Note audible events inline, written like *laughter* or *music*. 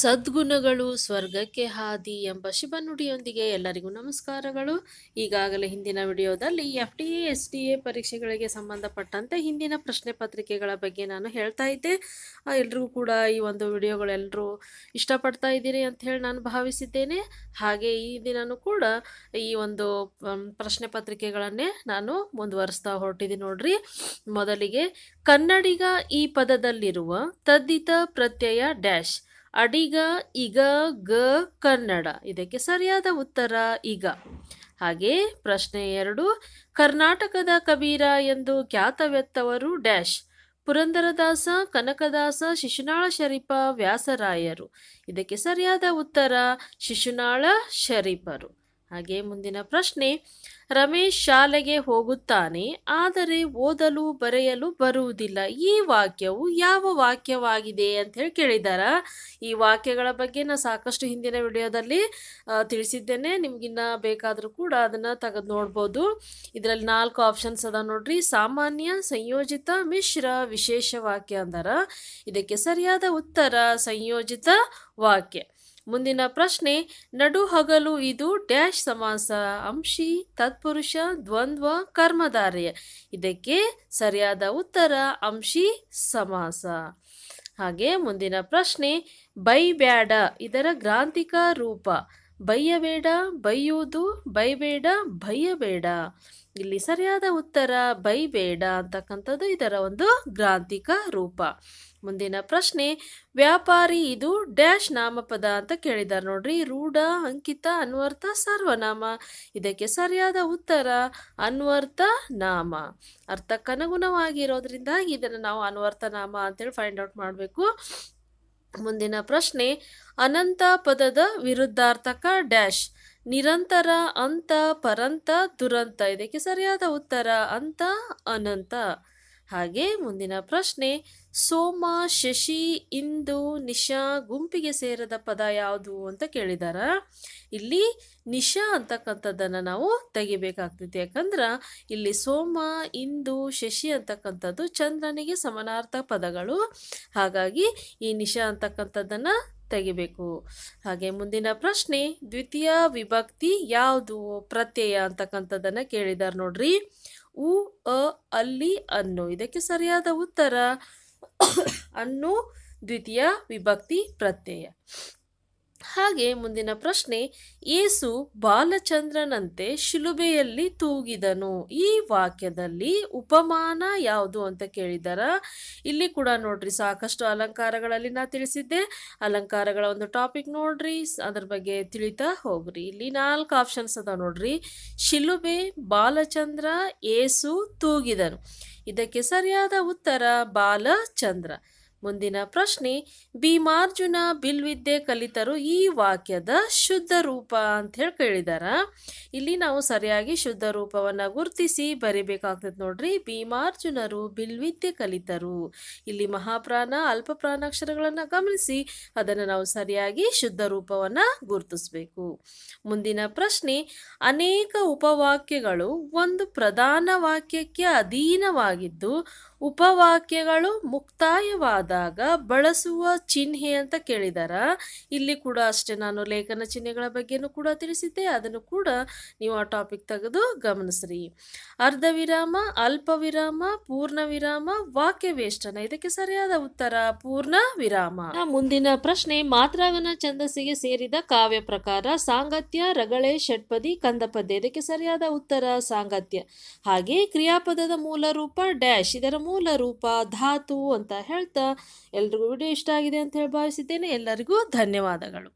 ಸದ್ಗುಣಗಳು ಸ್ವರ್ಗಕ್ಕೆ ಹಾದಿ ಎಂಬ ಶಿವನುಡಿಯೊಂದಿಗೆ ಎಲ್ಲರಿಗೂ ನಮಸ್ಕಾರಗಳು ಈಗಾಗಲೇ ಹಿಂದಿನ ವಿಡಿಯೋದಲ್ಲಿ F D A S D A ಪರೀಕ್ಷೆಗಳಿಗೆ ಸಂಬಂಧಪಟ್ಟಂತೆ ಹಿಂದಿನ ಪ್ರಶ್ನೆ ಪತ್ರಿಕೆಗಳ ಬಗ್ಗೆ ನಾನು ಹೇಳ್ತಾ ಇದ್ದೆ ಎಲ್ರಿಗೂ ಕೂಡ ಈ ಒಂದು ವಿಡಿಯೋಗಳೆಲ್ಲರೂ ಇಷ್ಟಪಡ್ತಾ ಇದ್ದೀರಿ ಅಂತ ಹೇಳಿ ನಾನು ಭಾವಿಸಿದ್ದೇನೆ ಹಾಗೆ ಈ ದಿನನೂ ಕೂಡ ಈ ಒಂದು ಪ್ರಶ್ನೆ ಪತ್ರಿಕೆಗಳನ್ನೇ ನಾನು ಮುಂದುವರಿಸ್ತಾ ಹೊರಟಿದ್ದೀನಿ ನೋಡ್ರಿ ಮೊದಲಿಗೆ ಕನ್ನಡಿಗ ಈ ಪದದಲ್ಲಿರುವ ತದ್ದಿತ ಪ್ರತ್ಯಯ ಡ್ಯಾಶ್ ಅಡಿಗ ಇಗ ಗ ಕನ್ನಡ ಇದಕ್ಕೆ ಸರಿಯಾದ ಉತ್ತರ ಈಗ ಹಾಗೆ ಪ್ರಶ್ನೆ ಎರಡು ಕರ್ನಾಟಕದ ಕಬೀರ ಎಂದು ಖ್ಯಾತ ವ್ಯತ್ತವರು ಡ್ಯಾಶ್ ಪುರಂದರದಾಸ ಕನಕದಾಸ ಶಿಶುನಾಳ ಶರೀಫ ವ್ಯಾಸರಾಯರು ಇದಕ್ಕೆ ಸರಿಯಾದ ಉತ್ತರ ಶಿಶುನಾಳ ಶರೀಫರು ಹಾಗೆ ಮುಂದಿನ ಪ್ರಶ್ನೆ ರಮೇಶ್ ಶಾಲೆಗೆ ಹೋಗುತ್ತಾನೆ ಆದರೆ ಓದಲು ಬರೆಯಲು ಬರುವುದಿಲ್ಲ ಈ ವಾಕ್ಯವು ಯಾವ ವಾಕ್ಯವಾಗಿದೆ ಅಂತ ಹೇಳಿ ಕೇಳಿದಾರ ಈ ವಾಕ್ಯಗಳ ಬಗ್ಗೆ ನಾನು ಸಾಕಷ್ಟು ಹಿಂದಿನ ವಿಡಿಯೋದಲ್ಲಿ ತಿಳಿಸಿದ್ದೇನೆ ನಿಮ್ಗಿನ್ನ ಬೇಕಾದರೂ ಕೂಡ ಅದನ್ನು ತೆಗೆದು ನೋಡ್ಬೋದು ಇದರಲ್ಲಿ ನಾಲ್ಕು ಆಪ್ಷನ್ಸ್ ಅದ ನೋಡ್ರಿ ಸಾಮಾನ್ಯ ಸಂಯೋಜಿತ ಮಿಶ್ರ ವಿಶೇಷ ವಾಕ್ಯ ಅಂದರ ಇದಕ್ಕೆ ಸರಿಯಾದ ಉತ್ತರ ಸಂಯೋಜಿತ ವಾಕ್ಯ ಮುಂದಿನ ಪ್ರಶ್ನೆ ನಡು ಹಗಲು ಇದು ಡ್ಯಾಶ್ ಸಮಾಸ ಅಂಶಿ ತತ್ಪುರುಷ ದ್ವಂದ್ವ ಕರ್ಮಧಾರ್ಯ ಇದಕ್ಕೆ ಸರಿಯಾದ ಉತ್ತರ ಅಂಶಿ ಸಮಾಸ ಹಾಗೆ ಮುಂದಿನ ಪ್ರಶ್ನೆ ಬೈ ಬ್ಯಾಡ ಇದರ ಗ್ರಾಂತಿಕ ರೂಪ ಬೈಯಬೇಡ ಬೈಯುವುದು ಬೈಬೇಡ ಬೈಯಬೇಡ ಇಲ್ಲಿ ಸರಿಯಾದ ಉತ್ತರ ಬೈಬೇಡ ಅಂತಕ್ಕಂಥದ್ದು ಇದರ ಒಂದು ಗ್ರಾಂಥಿಕ ರೂಪ ಮುಂದಿನ ಪ್ರಶ್ನೆ ವ್ಯಾಪಾರಿ ಇದು ಡ್ಯಾಶ್ ನಾಮಪದ ಅಂತ ಕೇಳಿದ್ದಾರೆ ನೋಡ್ರಿ ರೂಢ ಅಂಕಿತ ಅನ್ವರ್ಥ ಸರ್ವನಾಮ ಇದಕ್ಕೆ ಸರಿಯಾದ ಉತ್ತರ ಅನ್ವರ್ಥ ನಾಮ ಅರ್ಥಕ್ಕನುಗುಣವಾಗಿರೋದ್ರಿಂದ ಇದನ್ನು ನಾವು ಅನ್ವರ್ಥ ನಾಮ ಅಂತೇಳಿ ಫೈಂಡ್ ಔಟ್ ಮಾಡಬೇಕು ಮುಂದಿನ ಪ್ರಶ್ನೆ ಅನಂತ ಪದದ ವಿರುದ್ಧಾರ್ಥಕ ಡ್ಯಾಶ್ ನಿರಂತರ ಅಂತ ಪರಂತ ದುರಂತ ಇದಕ್ಕೆ ಸರಿಯಾದ ಉತ್ತರ ಅಂತ ಅನಂತ ಹಾಗೆ ಮುಂದಿನ ಪ್ರಶ್ನೆ ಸೋಮ ಶಶಿ ಇಂದು ನಿಶಾ ಗುಂಪಿಗೆ ಸೇರದ ಪದ ಯಾವುದು ಅಂತ ಕೇಳಿದಾರ ಇಲ್ಲಿ ನಿಶಾ ಅಂತಕ್ಕಂಥದ್ದನ್ನು ನಾವು ತೆಗಿಬೇಕಾಗ್ತೈತಿ ಯಾಕಂದ್ರೆ ಇಲ್ಲಿ ಸೋಮ ಇಂದು ಶಶಿ ಅಂತಕ್ಕಂಥದ್ದು ಚಂದ್ರನಿಗೆ ಸಮನಾರ್ಥ ಪದಗಳು ಹಾಗಾಗಿ ಈ ನಿಶಾ ಅಂತಕ್ಕಂಥದ್ದನ್ನು ತೆಗಿಬೇಕು ಹಾಗೆ ಮುಂದಿನ ಪ್ರಶ್ನೆ ದ್ವಿತೀಯ ವಿಭಕ್ತಿ ಯಾವುದು ಪ್ರತ್ಯಯ ಅಂತಕ್ಕಂಥದ್ದನ್ನು ಕೇಳಿದಾರೆ ನೋಡ್ರಿ ಉ ಅ ಅಲ್ಲಿ ಅನ್ನು ಇದಕ್ಕೆ ಸರಿಯಾದ ಉತ್ತರ *coughs* ಅನ್ನು ದ್ವಿತೀಯ ವಿಭಕ್ತಿ ಪ್ರತ್ಯಯ ಹಾಗೆ ಮುಂದಿನ ಪ್ರಶ್ನೆ ಏಸು ಬಾಲಚಂದ್ರನಂತೆ ಶಿಲುಬೆಯಲ್ಲಿ ತೂಗಿದನು ಈ ವಾಕ್ಯದಲ್ಲಿ ಉಪಮಾನ ಯಾವುದು ಅಂತ ಕೇಳಿದಾರ ಇಲ್ಲಿ ಕೂಡ ನೋಡ್ರಿ ಸಾಕಷ್ಟು ಅಲಂಕಾರಗಳಲ್ಲಿ ನಾ ತಿಳಿಸಿದ್ದೆ ಅಲಂಕಾರಗಳ ಒಂದು ಟಾಪಿಕ್ ನೋಡ್ರಿ ಅದ್ರ ಬಗ್ಗೆ ತಿಳಿತಾ ಹೋಗ್ರಿ ಇಲ್ಲಿ ನಾಲ್ಕು ಆಪ್ಷನ್ಸ್ ಅದ ನೋಡ್ರಿ ಶಿಲುಬೆ ಬಾಲಚಂದ್ರ ಏಸು ತೂಗಿದನು ಇದಕ್ಕೆ ಸರಿಯಾದ ಉತ್ತರ ಬಾಲಚಂದ್ರ ಮುಂದಿನ ಪ್ರಶ್ನೆ ಭೀಮಾರ್ಜುನ ಬಿಲ್ವಿದ್ಯೆ ಕಲಿತರು ಈ ವಾಕ್ಯದ ಶುದ್ಧ ರೂಪ ಅಂತ ಹೇಳಿ ಕೇಳಿದಾರ ಇಲ್ಲಿ ನಾವು ಸರಿಯಾಗಿ ಶುದ್ಧ ರೂಪವನ್ನು ಗುರುತಿಸಿ ಬರಿಬೇಕಾಗ್ತದೆ ನೋಡ್ರಿ ಭೀಮಾರ್ಜುನರು ಬಿಲ್ವಿದ್ಯೆ ಕಲಿತರು ಇಲ್ಲಿ ಮಹಾಪ್ರಾಣ ಅಲ್ಪ ಪ್ರಾಣಾಕ್ಷರಗಳನ್ನು ಗಮನಿಸಿ ಅದನ್ನು ನಾವು ಸರಿಯಾಗಿ ಶುದ್ಧ ರೂಪವನ್ನು ಗುರುತಿಸಬೇಕು ಮುಂದಿನ ಪ್ರಶ್ನೆ ಅನೇಕ ಉಪವಾಕ್ಯಗಳು ಒಂದು ಪ್ರಧಾನ ವಾಕ್ಯಕ್ಕೆ ಅಧೀನವಾಗಿದ್ದು ಉಪವಾಕ್ಯಗಳು ಮುಕ್ತಾಯವಾದಾಗ ಬಳಸುವ ಚಿಹ್ನೆ ಅಂತ ಕೇಳಿದಾರ ಇಲ್ಲಿ ಕೂಡ ಅಷ್ಟೇ ನಾನು ಲೇಖನ ಚಿಹ್ನೆಗಳ ಬಗ್ಗೆನೂ ಕೂಡ ತಿಳಿಸಿದ್ದೆ ಅದನ್ನು ಕೂಡ ನೀವು ಆ ಟಾಪಿಕ್ ತೆಗೆದು ಗಮನಿಸ್ರಿ ಅರ್ಧ ವಿರಾಮ ಅಲ್ಪ ವಿರಾಮ ಪೂರ್ಣ ವಿರಾಮ ವಾಕ್ಯ ವೇಷ್ಟನ ಇದಕ್ಕೆ ಸರಿಯಾದ ಉತ್ತರ ಪೂರ್ಣ ವಿರಾಮ ಮುಂದಿನ ಪ್ರಶ್ನೆ ಮಾತ್ರವನ ಛಂದಸ್ಸಿಗೆ ಸೇರಿದ ಕಾವ್ಯ ಪ್ರಕಾರ ಸಾಂಗತ್ಯ ರಗಳೆ ಷಟ್ಪದಿ ಕಂದಪದ್ಯ ಇದಕ್ಕೆ ಸರಿಯಾದ ಉತ್ತರ ಸಾಂಗತ್ಯ ಹಾಗೆ ಕ್ರಿಯಾಪದದ ಮೂಲ ರೂಪ ಡ್ಯಾಶ್ ಇದರ ಮೂಲ ಮೂಲ ರೂಪ ಧಾತು ಅಂತ ಹೇಳ್ತಾ ಎಲ್ರಿಗೂ ವಿಡಿಯೋ ಇಷ್ಟ ಆಗಿದೆ ಅಂತ ಹೇಳಿ ಭಾವಿಸಿದ್ದೇನೆ ಎಲ್ಲರಿಗೂ ಧನ್ಯವಾದಗಳು